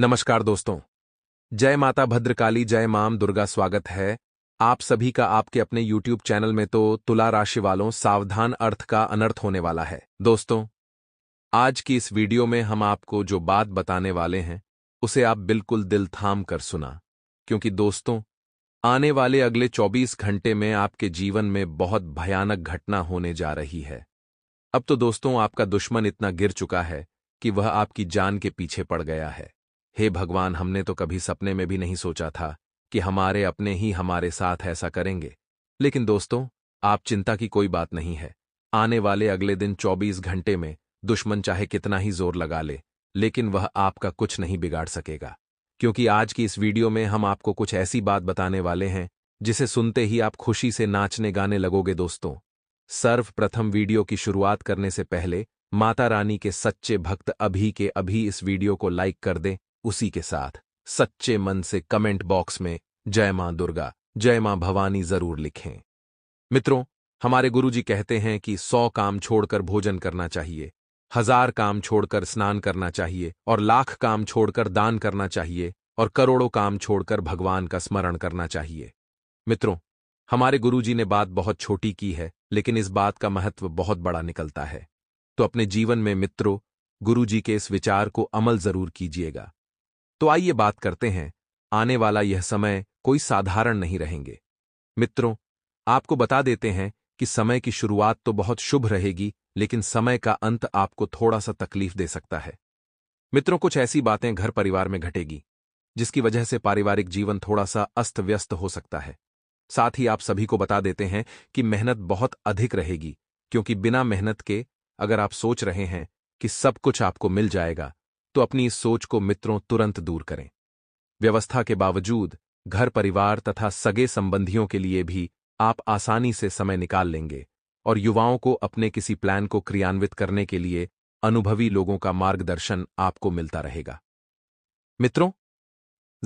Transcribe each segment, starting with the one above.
नमस्कार दोस्तों जय माता भद्रकाली जय माम दुर्गा स्वागत है आप सभी का आपके अपने YouTube चैनल में तो तुला राशि वालों सावधान अर्थ का अनर्थ होने वाला है दोस्तों आज की इस वीडियो में हम आपको जो बात बताने वाले हैं उसे आप बिल्कुल दिल थाम कर सुना क्योंकि दोस्तों आने वाले अगले 24 घंटे में आपके जीवन में बहुत भयानक घटना होने जा रही है अब तो दोस्तों आपका दुश्मन इतना गिर चुका है कि वह आपकी जान के पीछे पड़ गया है हे भगवान हमने तो कभी सपने में भी नहीं सोचा था कि हमारे अपने ही हमारे साथ ऐसा करेंगे लेकिन दोस्तों आप चिंता की कोई बात नहीं है आने वाले अगले दिन 24 घंटे में दुश्मन चाहे कितना ही जोर लगा ले लेकिन वह आपका कुछ नहीं बिगाड़ सकेगा क्योंकि आज की इस वीडियो में हम आपको कुछ ऐसी बात बताने वाले हैं जिसे सुनते ही आप खुशी से नाचने गाने लगोगे दोस्तों सर्वप्रथम वीडियो की शुरुआत करने से पहले माता रानी के सच्चे भक्त अभी के अभी इस वीडियो को लाइक कर दें उसी के साथ सच्चे मन से कमेंट बॉक्स में जय मां दुर्गा जय मां भवानी जरूर लिखें मित्रों हमारे गुरुजी कहते हैं कि सौ काम छोड़कर भोजन करना चाहिए हजार काम छोड़कर स्नान करना चाहिए और लाख काम छोड़कर दान करना चाहिए और करोड़ों काम छोड़कर भगवान का स्मरण करना चाहिए मित्रों हमारे गुरुजी ने बात बहुत छोटी की है लेकिन इस बात का महत्व बहुत बड़ा निकलता है तो अपने जीवन में मित्रों गुरुजी के इस विचार को अमल जरूर कीजिएगा तो आइए बात करते हैं आने वाला यह समय कोई साधारण नहीं रहेंगे मित्रों आपको बता देते हैं कि समय की शुरुआत तो बहुत शुभ रहेगी लेकिन समय का अंत आपको थोड़ा सा तकलीफ दे सकता है मित्रों कुछ ऐसी बातें घर परिवार में घटेगी जिसकी वजह से पारिवारिक जीवन थोड़ा सा अस्त व्यस्त हो सकता है साथ ही आप सभी को बता देते हैं कि मेहनत बहुत अधिक रहेगी क्योंकि बिना मेहनत के अगर आप सोच रहे हैं कि सब कुछ आपको मिल जाएगा तो अपनी इस सोच को मित्रों तुरंत दूर करें व्यवस्था के बावजूद घर परिवार तथा सगे संबंधियों के लिए भी आप आसानी से समय निकाल लेंगे और युवाओं को अपने किसी प्लान को क्रियान्वित करने के लिए अनुभवी लोगों का मार्गदर्शन आपको मिलता रहेगा मित्रों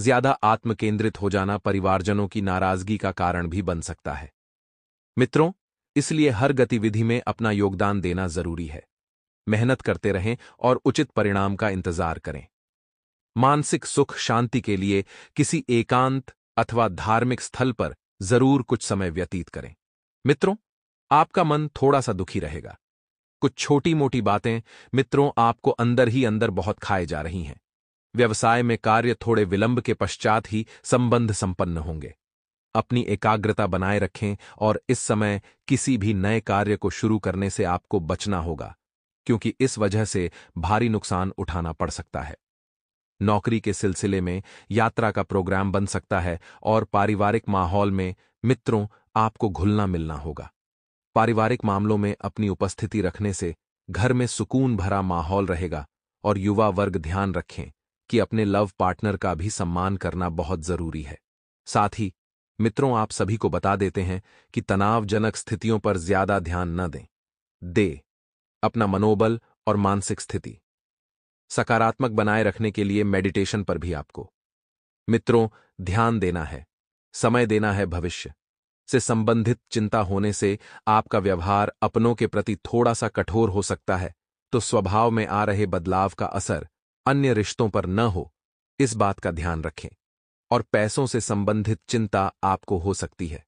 ज्यादा आत्मकेंद्रित हो जाना परिवारजनों की नाराजगी का कारण भी बन सकता है मित्रों इसलिए हर गतिविधि में अपना योगदान देना जरूरी है मेहनत करते रहें और उचित परिणाम का इंतजार करें मानसिक सुख शांति के लिए किसी एकांत अथवा धार्मिक स्थल पर जरूर कुछ समय व्यतीत करें मित्रों आपका मन थोड़ा सा दुखी रहेगा कुछ छोटी मोटी बातें मित्रों आपको अंदर ही अंदर बहुत खाए जा रही हैं व्यवसाय में कार्य थोड़े विलंब के पश्चात ही संबंध संपन्न होंगे अपनी एकाग्रता बनाए रखें और इस समय किसी भी नए कार्य को शुरू करने से आपको बचना होगा क्योंकि इस वजह से भारी नुकसान उठाना पड़ सकता है नौकरी के सिलसिले में यात्रा का प्रोग्राम बन सकता है और पारिवारिक माहौल में मित्रों आपको घुलना मिलना होगा पारिवारिक मामलों में अपनी उपस्थिति रखने से घर में सुकून भरा माहौल रहेगा और युवा वर्ग ध्यान रखें कि अपने लव पार्टनर का भी सम्मान करना बहुत जरूरी है साथ ही मित्रों आप सभी को बता देते हैं कि तनावजनक स्थितियों पर ज्यादा ध्यान न दें दे अपना मनोबल और मानसिक स्थिति सकारात्मक बनाए रखने के लिए मेडिटेशन पर भी आपको मित्रों ध्यान देना है समय देना है भविष्य से संबंधित चिंता होने से आपका व्यवहार अपनों के प्रति थोड़ा सा कठोर हो सकता है तो स्वभाव में आ रहे बदलाव का असर अन्य रिश्तों पर न हो इस बात का ध्यान रखें और पैसों से संबंधित चिंता आपको हो सकती है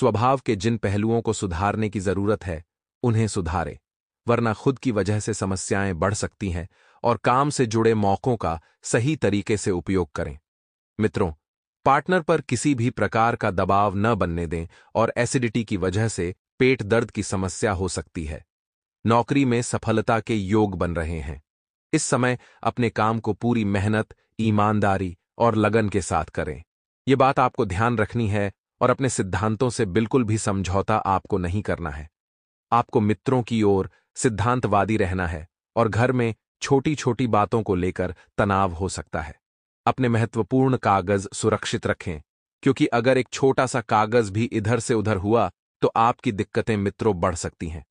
स्वभाव के जिन पहलुओं को सुधारने की जरूरत है उन्हें सुधारें वरना खुद की वजह से समस्याएं बढ़ सकती हैं और काम से जुड़े मौकों का सही तरीके से उपयोग करें मित्रों पार्टनर पर किसी भी प्रकार का दबाव न बनने दें और एसिडिटी की वजह से पेट दर्द की समस्या हो सकती है नौकरी में सफलता के योग बन रहे हैं इस समय अपने काम को पूरी मेहनत ईमानदारी और लगन के साथ करें यह बात आपको ध्यान रखनी है और अपने सिद्धांतों से बिल्कुल भी समझौता आपको नहीं करना है आपको मित्रों की ओर सिद्धांतवादी रहना है और घर में छोटी छोटी बातों को लेकर तनाव हो सकता है अपने महत्वपूर्ण कागज सुरक्षित रखें क्योंकि अगर एक छोटा सा कागज भी इधर से उधर हुआ तो आपकी दिक्कतें मित्रों बढ़ सकती हैं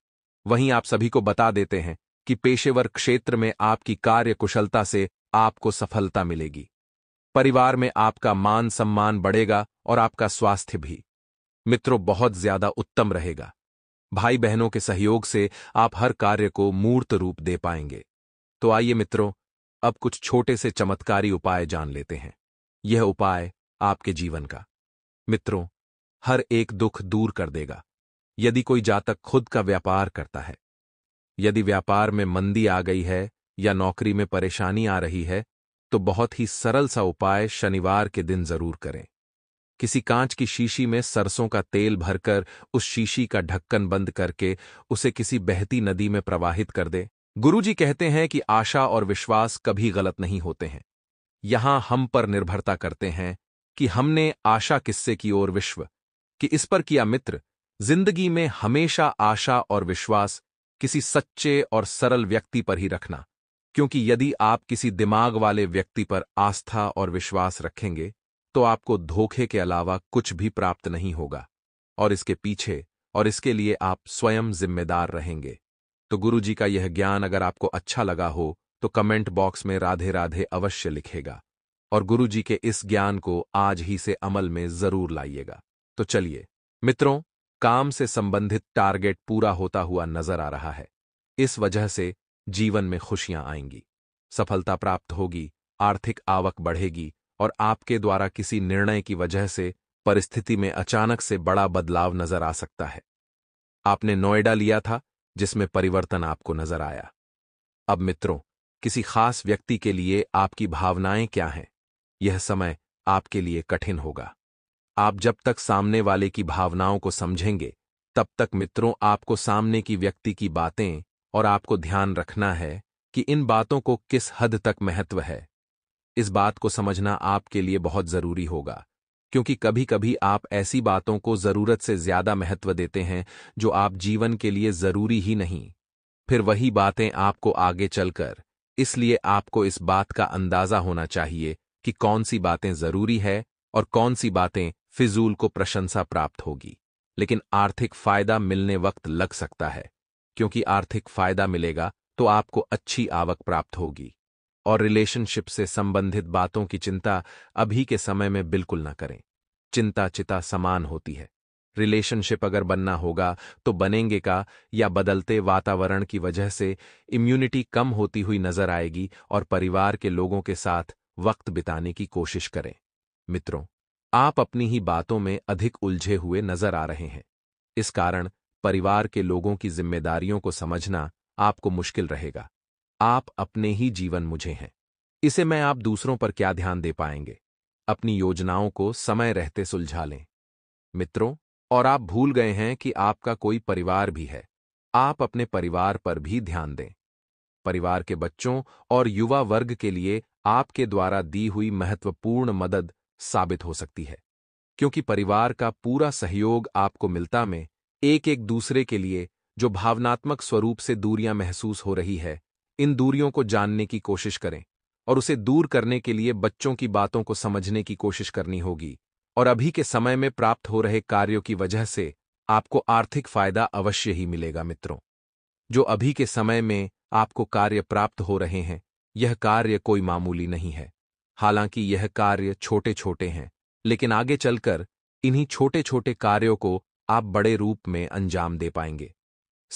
वहीं आप सभी को बता देते हैं कि पेशेवर क्षेत्र में आपकी कार्य कुशलता से आपको सफलता मिलेगी परिवार में आपका मान सम्मान बढ़ेगा और आपका स्वास्थ्य भी मित्रों बहुत ज्यादा उत्तम रहेगा भाई बहनों के सहयोग से आप हर कार्य को मूर्त रूप दे पाएंगे तो आइए मित्रों अब कुछ छोटे से चमत्कारी उपाय जान लेते हैं यह उपाय आपके जीवन का मित्रों हर एक दुख दूर कर देगा यदि कोई जातक खुद का व्यापार करता है यदि व्यापार में मंदी आ गई है या नौकरी में परेशानी आ रही है तो बहुत ही सरल सा उपाय शनिवार के दिन जरूर करें किसी कांच की शीशी में सरसों का तेल भरकर उस शीशी का ढक्कन बंद करके उसे किसी बहती नदी में प्रवाहित कर दे गुरुजी कहते हैं कि आशा और विश्वास कभी गलत नहीं होते हैं यहां हम पर निर्भरता करते हैं कि हमने आशा किस्से की ओर विश्व कि इस पर किया मित्र जिंदगी में हमेशा आशा और विश्वास किसी सच्चे और सरल व्यक्ति पर ही रखना क्योंकि यदि आप किसी दिमाग वाले व्यक्ति पर आस्था और विश्वास रखेंगे तो आपको धोखे के अलावा कुछ भी प्राप्त नहीं होगा और इसके पीछे और इसके लिए आप स्वयं जिम्मेदार रहेंगे तो गुरुजी का यह ज्ञान अगर आपको अच्छा लगा हो तो कमेंट बॉक्स में राधे राधे अवश्य लिखेगा और गुरुजी के इस ज्ञान को आज ही से अमल में जरूर लाइएगा तो चलिए मित्रों काम से संबंधित टारगेट पूरा होता हुआ नजर आ रहा है इस वजह से जीवन में खुशियां आएंगी सफलता प्राप्त होगी आर्थिक आवक बढ़ेगी और आपके द्वारा किसी निर्णय की वजह से परिस्थिति में अचानक से बड़ा बदलाव नजर आ सकता है आपने नोएडा लिया था जिसमें परिवर्तन आपको नजर आया अब मित्रों किसी खास व्यक्ति के लिए आपकी भावनाएं क्या हैं यह समय आपके लिए कठिन होगा आप जब तक सामने वाले की भावनाओं को समझेंगे तब तक मित्रों आपको सामने की व्यक्ति की बातें और आपको ध्यान रखना है कि इन बातों को किस हद तक महत्व है इस बात को समझना आपके लिए बहुत ज़रूरी होगा क्योंकि कभी कभी आप ऐसी बातों को ज़रूरत से ज़्यादा महत्व देते हैं जो आप जीवन के लिए ज़रूरी ही नहीं फिर वही बातें आपको आगे चलकर इसलिए आपको इस बात का अंदाज़ा होना चाहिए कि कौन सी बातें ज़रूरी है और कौन सी बातें फिजूल को प्रशंसा प्राप्त होगी लेकिन आर्थिक फायदा मिलने वक्त लग सकता है क्योंकि आर्थिक फायदा मिलेगा तो आपको अच्छी आवक प्राप्त होगी और रिलेशनशिप से संबंधित बातों की चिंता अभी के समय में बिल्कुल ना करें चिंता चिता समान होती है रिलेशनशिप अगर बनना होगा तो बनेंगे का या बदलते वातावरण की वजह से इम्यूनिटी कम होती हुई नजर आएगी और परिवार के लोगों के साथ वक्त बिताने की कोशिश करें मित्रों आप अपनी ही बातों में अधिक उलझे हुए नजर आ रहे हैं इस कारण परिवार के लोगों की जिम्मेदारियों को समझना आपको मुश्किल रहेगा आप अपने ही जीवन मुझे हैं इसे मैं आप दूसरों पर क्या ध्यान दे पाएंगे अपनी योजनाओं को समय रहते सुलझा लें मित्रों और आप भूल गए हैं कि आपका कोई परिवार भी है आप अपने परिवार पर भी ध्यान दें परिवार के बच्चों और युवा वर्ग के लिए आपके द्वारा दी हुई महत्वपूर्ण मदद साबित हो सकती है क्योंकि परिवार का पूरा सहयोग आपको मिलता में एक एक दूसरे के लिए जो भावनात्मक स्वरूप से दूरियां महसूस हो रही है इन दूरियों को जानने की कोशिश करें और उसे दूर करने के लिए बच्चों की बातों को समझने की कोशिश करनी होगी और अभी के समय में प्राप्त हो रहे कार्यों की वजह से आपको आर्थिक फायदा अवश्य ही मिलेगा मित्रों जो अभी के समय में आपको कार्य प्राप्त हो रहे हैं यह कार्य कोई मामूली नहीं है हालांकि यह कार्य छोटे छोटे हैं लेकिन आगे चलकर इन्हीं छोटे छोटे कार्यों को आप बड़े रूप में अंजाम दे पाएंगे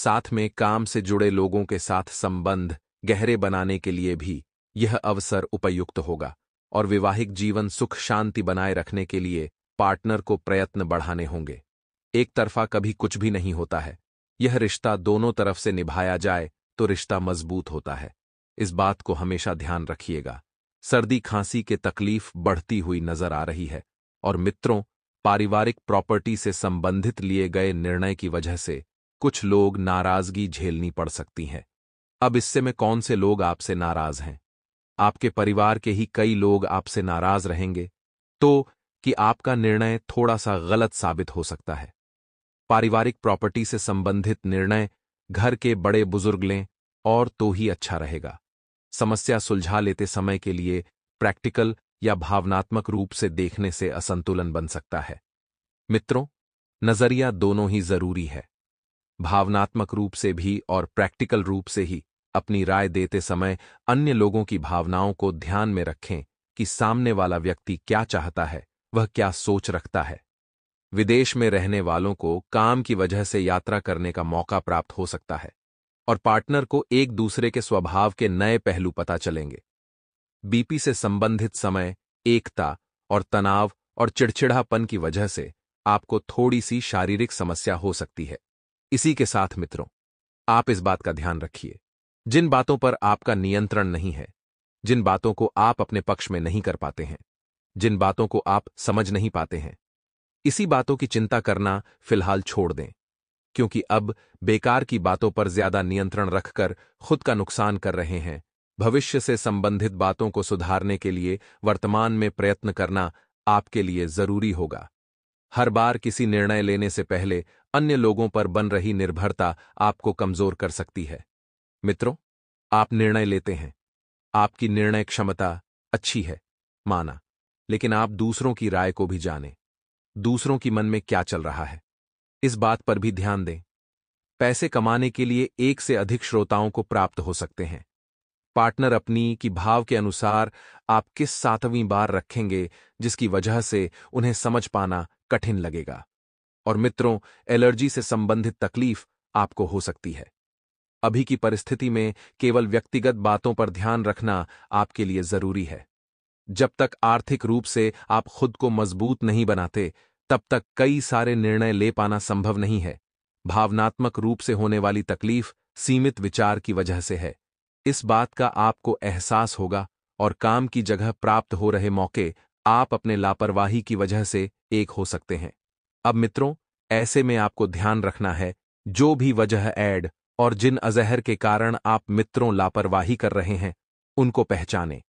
साथ में काम से जुड़े लोगों के साथ संबंध गहरे बनाने के लिए भी यह अवसर उपयुक्त होगा और विवाहिक जीवन सुख शांति बनाए रखने के लिए पार्टनर को प्रयत्न बढ़ाने होंगे एक तरफा कभी कुछ भी नहीं होता है यह रिश्ता दोनों तरफ से निभाया जाए तो रिश्ता मजबूत होता है इस बात को हमेशा ध्यान रखिएगा सर्दी खांसी के तकलीफ बढ़ती हुई नजर आ रही है और मित्रों पारिवारिक प्रॉपर्टी से संबंधित लिए गए निर्णय की वजह से कुछ लोग नाराजगी झेलनी पड़ सकती हैं अब इससे में कौन से लोग आपसे नाराज हैं आपके परिवार के ही कई लोग आपसे नाराज रहेंगे तो कि आपका निर्णय थोड़ा सा गलत साबित हो सकता है पारिवारिक प्रॉपर्टी से संबंधित निर्णय घर के बड़े बुजुर्ग लें और तो ही अच्छा रहेगा समस्या सुलझा लेते समय के लिए प्रैक्टिकल या भावनात्मक रूप से देखने से असंतुलन बन सकता है मित्रों नजरिया दोनों ही जरूरी है भावनात्मक रूप से भी और प्रैक्टिकल रूप से ही अपनी राय देते समय अन्य लोगों की भावनाओं को ध्यान में रखें कि सामने वाला व्यक्ति क्या चाहता है वह क्या सोच रखता है विदेश में रहने वालों को काम की वजह से यात्रा करने का मौका प्राप्त हो सकता है और पार्टनर को एक दूसरे के स्वभाव के नए पहलू पता चलेंगे बीपी से संबंधित समय एकता और तनाव और चिड़चिड़ापन की वजह से आपको थोड़ी सी शारीरिक समस्या हो सकती है इसी के साथ मित्रों आप इस बात का ध्यान रखिए जिन बातों पर आपका नियंत्रण नहीं है जिन बातों को आप अपने पक्ष में नहीं कर पाते हैं जिन बातों को आप समझ नहीं पाते हैं इसी बातों की चिंता करना फिलहाल छोड़ दें क्योंकि अब बेकार की बातों पर ज्यादा नियंत्रण रखकर खुद का नुकसान कर रहे हैं भविष्य से संबंधित बातों को सुधारने के लिए वर्तमान में प्रयत्न करना आपके लिए जरूरी होगा हर बार किसी निर्णय लेने से पहले अन्य लोगों पर बन रही निर्भरता आपको कमजोर कर सकती है मित्रों आप निर्णय लेते हैं आपकी निर्णय क्षमता अच्छी है माना लेकिन आप दूसरों की राय को भी जानें दूसरों की मन में क्या चल रहा है इस बात पर भी ध्यान दें पैसे कमाने के लिए एक से अधिक श्रोताओं को प्राप्त हो सकते हैं पार्टनर अपनी की भाव के अनुसार आप किस सातवीं बार रखेंगे जिसकी वजह से उन्हें समझ पाना कठिन लगेगा और मित्रों एलर्जी से संबंधित तकलीफ आपको हो सकती है अभी की परिस्थिति में केवल व्यक्तिगत बातों पर ध्यान रखना आपके लिए जरूरी है जब तक आर्थिक रूप से आप खुद को मजबूत नहीं बनाते तब तक कई सारे निर्णय ले पाना संभव नहीं है भावनात्मक रूप से होने वाली तकलीफ सीमित विचार की वजह से है इस बात का आपको एहसास होगा और काम की जगह प्राप्त हो रहे मौके आप अपने लापरवाही की वजह से एक हो सकते हैं अब मित्रों ऐसे में आपको ध्यान रखना है जो भी वजह ऐड और जिन अजहर के कारण आप मित्रों लापरवाही कर रहे हैं उनको पहचाने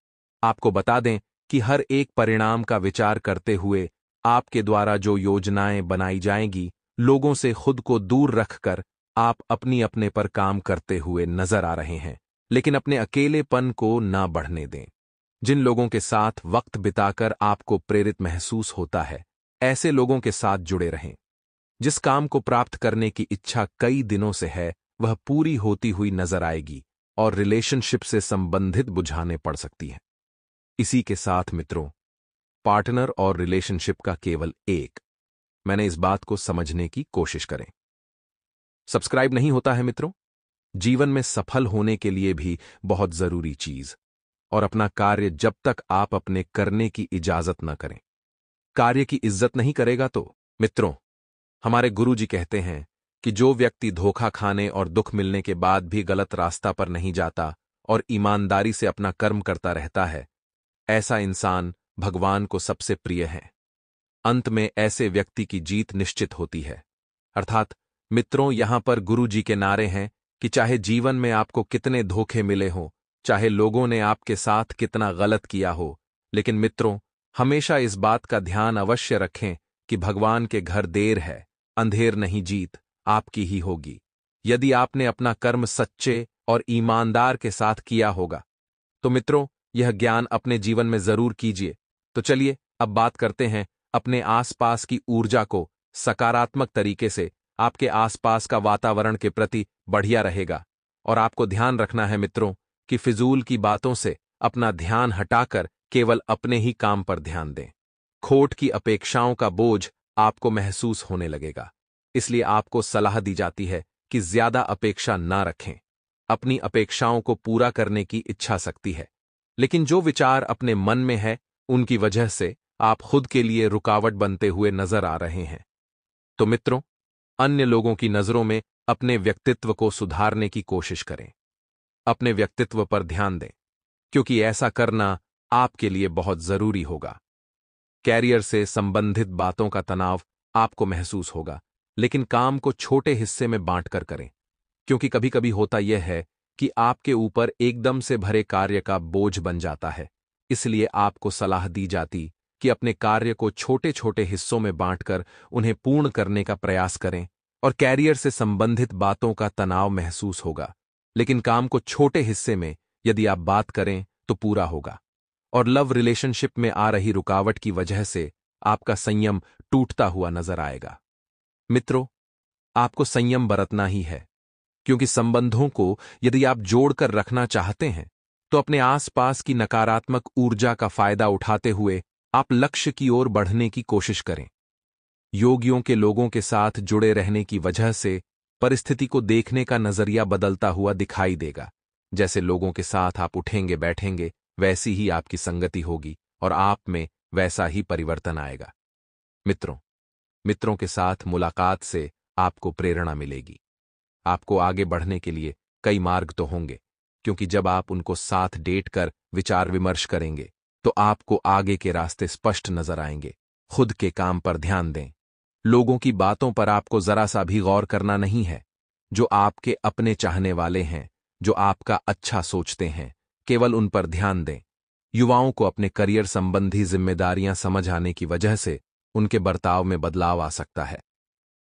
आपको बता दें कि हर एक परिणाम का विचार करते हुए आपके द्वारा जो योजनाएं बनाई जाएंगी लोगों से खुद को दूर रखकर आप अपनी अपने पर काम करते हुए नजर आ रहे हैं लेकिन अपने अकेलेपन को ना बढ़ने दें जिन लोगों के साथ वक्त बिताकर आपको प्रेरित महसूस होता है ऐसे लोगों के साथ जुड़े रहें जिस काम को प्राप्त करने की इच्छा कई दिनों से है वह पूरी होती हुई नजर आएगी और रिलेशनशिप से संबंधित बुझाने पड़ सकती हैं इसी के साथ मित्रों पार्टनर और रिलेशनशिप का केवल एक मैंने इस बात को समझने की कोशिश करें सब्सक्राइब नहीं होता है मित्रों जीवन में सफल होने के लिए भी बहुत जरूरी चीज और अपना कार्य जब तक आप अपने करने की इजाजत न करें कार्य की इज्जत नहीं करेगा तो मित्रों हमारे गुरु जी कहते हैं कि जो व्यक्ति धोखा खाने और दुख मिलने के बाद भी गलत रास्ता पर नहीं जाता और ईमानदारी से अपना कर्म करता रहता है ऐसा इंसान भगवान को सबसे प्रिय है अंत में ऐसे व्यक्ति की जीत निश्चित होती है अर्थात मित्रों यहां पर गुरु जी के नारे हैं कि चाहे जीवन में आपको कितने धोखे मिले हों चाहे लोगों ने आपके साथ कितना गलत किया हो लेकिन मित्रों हमेशा इस बात का ध्यान अवश्य रखें कि भगवान के घर देर है अंधेर नहीं जीत आपकी ही होगी यदि आपने अपना कर्म सच्चे और ईमानदार के साथ किया होगा तो मित्रों यह ज्ञान अपने जीवन में जरूर कीजिए तो चलिए अब बात करते हैं अपने आसपास की ऊर्जा को सकारात्मक तरीके से आपके आसपास का वातावरण के प्रति बढ़िया रहेगा और आपको ध्यान रखना है मित्रों कि फिजूल की बातों से अपना ध्यान हटाकर केवल अपने ही काम पर ध्यान दें खोट की अपेक्षाओं का बोझ आपको महसूस होने लगेगा इसलिए आपको सलाह दी जाती है कि ज्यादा अपेक्षा ना रखें अपनी अपेक्षाओं को पूरा करने की इच्छा सकती है लेकिन जो विचार अपने मन में है उनकी वजह से आप खुद के लिए रुकावट बनते हुए नजर आ रहे हैं तो मित्रों अन्य लोगों की नजरों में अपने व्यक्तित्व को सुधारने की कोशिश करें अपने व्यक्तित्व पर ध्यान दें क्योंकि ऐसा करना आपके लिए बहुत जरूरी होगा कैरियर से संबंधित बातों का तनाव आपको महसूस होगा लेकिन काम को छोटे हिस्से में बांटकर करें क्योंकि कभी कभी होता यह है कि आपके ऊपर एकदम से भरे कार्य का बोझ बन जाता है इसलिए आपको सलाह दी जाती कि अपने कार्य को छोटे छोटे हिस्सों में बांटकर उन्हें पूर्ण करने का प्रयास करें और कैरियर से संबंधित बातों का तनाव महसूस होगा लेकिन काम को छोटे हिस्से में यदि आप बात करें तो पूरा होगा और लव रिलेशनशिप में आ रही रुकावट की वजह से आपका संयम टूटता हुआ नजर आएगा मित्रों आपको संयम बरतना ही है क्योंकि संबंधों को यदि आप जोड़कर रखना चाहते हैं तो अपने आसपास की नकारात्मक ऊर्जा का फायदा उठाते हुए आप लक्ष्य की ओर बढ़ने की कोशिश करें योगियों के लोगों के साथ जुड़े रहने की वजह से परिस्थिति को देखने का नजरिया बदलता हुआ दिखाई देगा जैसे लोगों के साथ आप उठेंगे बैठेंगे वैसी ही आपकी संगति होगी और आप में वैसा ही परिवर्तन आएगा मित्रों मित्रों के साथ मुलाकात से आपको प्रेरणा मिलेगी आपको आगे बढ़ने के लिए कई मार्ग तो होंगे क्योंकि जब आप उनको साथ डेट कर विचार विमर्श करेंगे तो आपको आगे के रास्ते स्पष्ट नजर आएंगे खुद के काम पर ध्यान दें लोगों की बातों पर आपको जरा सा भी गौर करना नहीं है जो आपके अपने चाहने वाले हैं जो आपका अच्छा सोचते हैं केवल उन पर ध्यान दें युवाओं को अपने करियर संबंधी जिम्मेदारियां समझ आने की वजह से उनके बर्ताव में बदलाव आ सकता है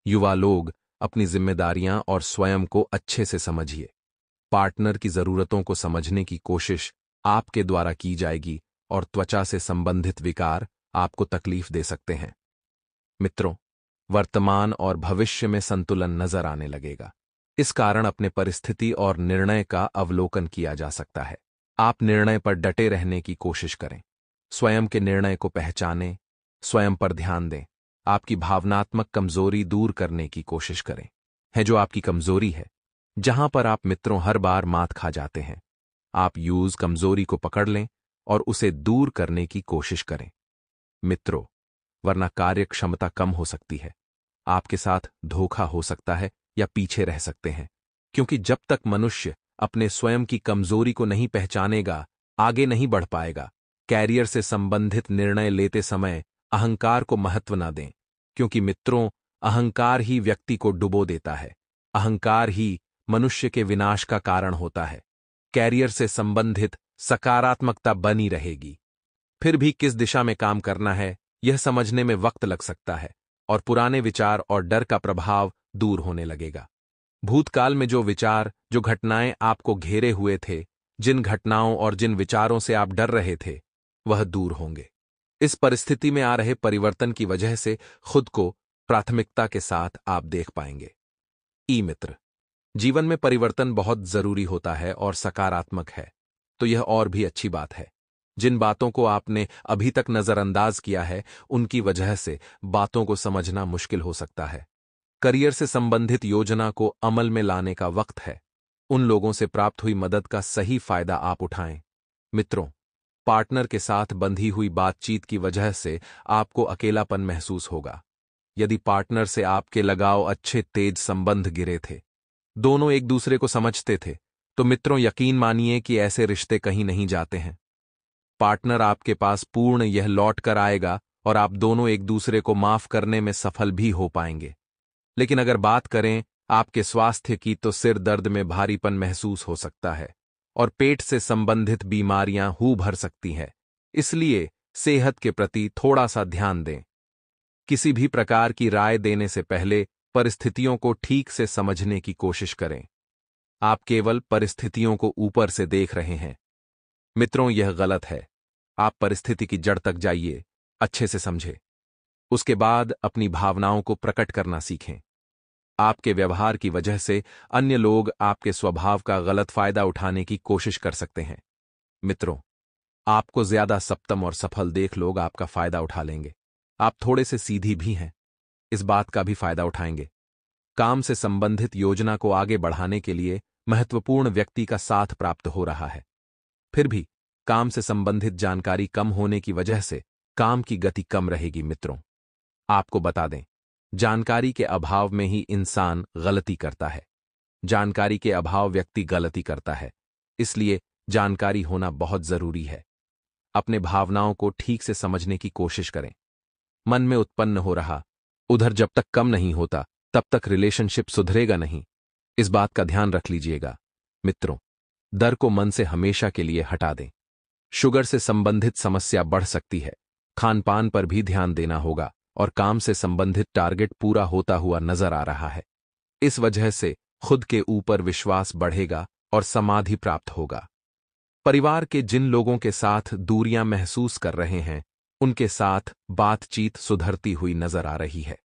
युवा लोग अपनी जिम्मेदारियां और स्वयं को अच्छे से समझिए पार्टनर की जरूरतों को समझने की कोशिश आपके द्वारा की जाएगी और त्वचा से संबंधित विकार आपको तकलीफ दे सकते हैं मित्रों वर्तमान और भविष्य में संतुलन नजर आने लगेगा इस कारण अपने परिस्थिति और निर्णय का अवलोकन किया जा सकता है आप निर्णय पर डटे रहने की कोशिश करें स्वयं के निर्णय को पहचानें स्वयं पर ध्यान दें आपकी भावनात्मक कमजोरी दूर करने की कोशिश करें है जो आपकी कमजोरी है जहां पर आप मित्रों हर बार मात खा जाते हैं आप यूज कमजोरी को पकड़ लें और उसे दूर करने की कोशिश करें मित्रों वरना कार्य क्षमता कम हो सकती है आपके साथ धोखा हो सकता है या पीछे रह सकते हैं क्योंकि जब तक मनुष्य अपने स्वयं की कमजोरी को नहीं पहचानेगा आगे नहीं बढ़ पाएगा कैरियर से संबंधित निर्णय लेते समय अहंकार को महत्व ना दें क्योंकि मित्रों अहंकार ही व्यक्ति को डुबो देता है अहंकार ही मनुष्य के विनाश का कारण होता है कैरियर से संबंधित सकारात्मकता बनी रहेगी फिर भी किस दिशा में काम करना है यह समझने में वक्त लग सकता है और पुराने विचार और डर का प्रभाव दूर होने लगेगा भूतकाल में जो विचार जो घटनाएं आपको घेरे हुए थे जिन घटनाओं और जिन विचारों से आप डर रहे थे वह दूर होंगे इस परिस्थिति में आ रहे परिवर्तन की वजह से खुद को प्राथमिकता के साथ आप देख पाएंगे ई मित्र जीवन में परिवर्तन बहुत जरूरी होता है और सकारात्मक है तो यह और भी अच्छी बात है जिन बातों को आपने अभी तक नजरअंदाज किया है उनकी वजह से बातों को समझना मुश्किल हो सकता है करियर से संबंधित योजना को अमल में लाने का वक्त है उन लोगों से प्राप्त हुई मदद का सही फायदा आप उठाएं मित्रों पार्टनर के साथ बंधी हुई बातचीत की वजह से आपको अकेलापन महसूस होगा यदि पार्टनर से आपके लगाव अच्छे तेज संबंध गिरे थे दोनों एक दूसरे को समझते थे तो मित्रों यकीन मानिए कि ऐसे रिश्ते कहीं नहीं जाते हैं पार्टनर आपके पास पूर्ण यह लौट कर आएगा और आप दोनों एक दूसरे को माफ करने में सफल भी हो पाएंगे लेकिन अगर बात करें आपके स्वास्थ्य की तो सिर दर्द में भारीपन महसूस हो सकता है और पेट से संबंधित बीमारियां हु भर सकती हैं इसलिए सेहत के प्रति थोड़ा सा ध्यान दें किसी भी प्रकार की राय देने से पहले परिस्थितियों को ठीक से समझने की कोशिश करें आप केवल परिस्थितियों को ऊपर से देख रहे हैं मित्रों यह गलत है आप परिस्थिति की जड़ तक जाइए अच्छे से समझें उसके बाद अपनी भावनाओं को प्रकट करना सीखें आपके व्यवहार की वजह से अन्य लोग आपके स्वभाव का गलत फायदा उठाने की कोशिश कर सकते हैं मित्रों आपको ज्यादा सप्तम और सफल देख लोग आपका फायदा उठा लेंगे आप थोड़े से सीधी भी हैं इस बात का भी फायदा उठाएंगे काम से संबंधित योजना को आगे बढ़ाने के लिए महत्वपूर्ण व्यक्ति का साथ प्राप्त हो रहा है फिर भी काम से संबंधित जानकारी कम होने की वजह से काम की गति कम रहेगी मित्रों आपको बता दें जानकारी के अभाव में ही इंसान गलती करता है जानकारी के अभाव व्यक्ति गलती करता है इसलिए जानकारी होना बहुत जरूरी है अपने भावनाओं को ठीक से समझने की कोशिश करें मन में उत्पन्न हो रहा उधर जब तक कम नहीं होता तब तक रिलेशनशिप सुधरेगा नहीं इस बात का ध्यान रख लीजिएगा मित्रों दर को मन से हमेशा के लिए हटा दें शुगर से संबंधित समस्या बढ़ सकती है खानपान पर भी ध्यान देना होगा और काम से संबंधित टारगेट पूरा होता हुआ नजर आ रहा है इस वजह से खुद के ऊपर विश्वास बढ़ेगा और समाधि प्राप्त होगा परिवार के जिन लोगों के साथ दूरियां महसूस कर रहे हैं उनके साथ बातचीत सुधरती हुई नजर आ रही है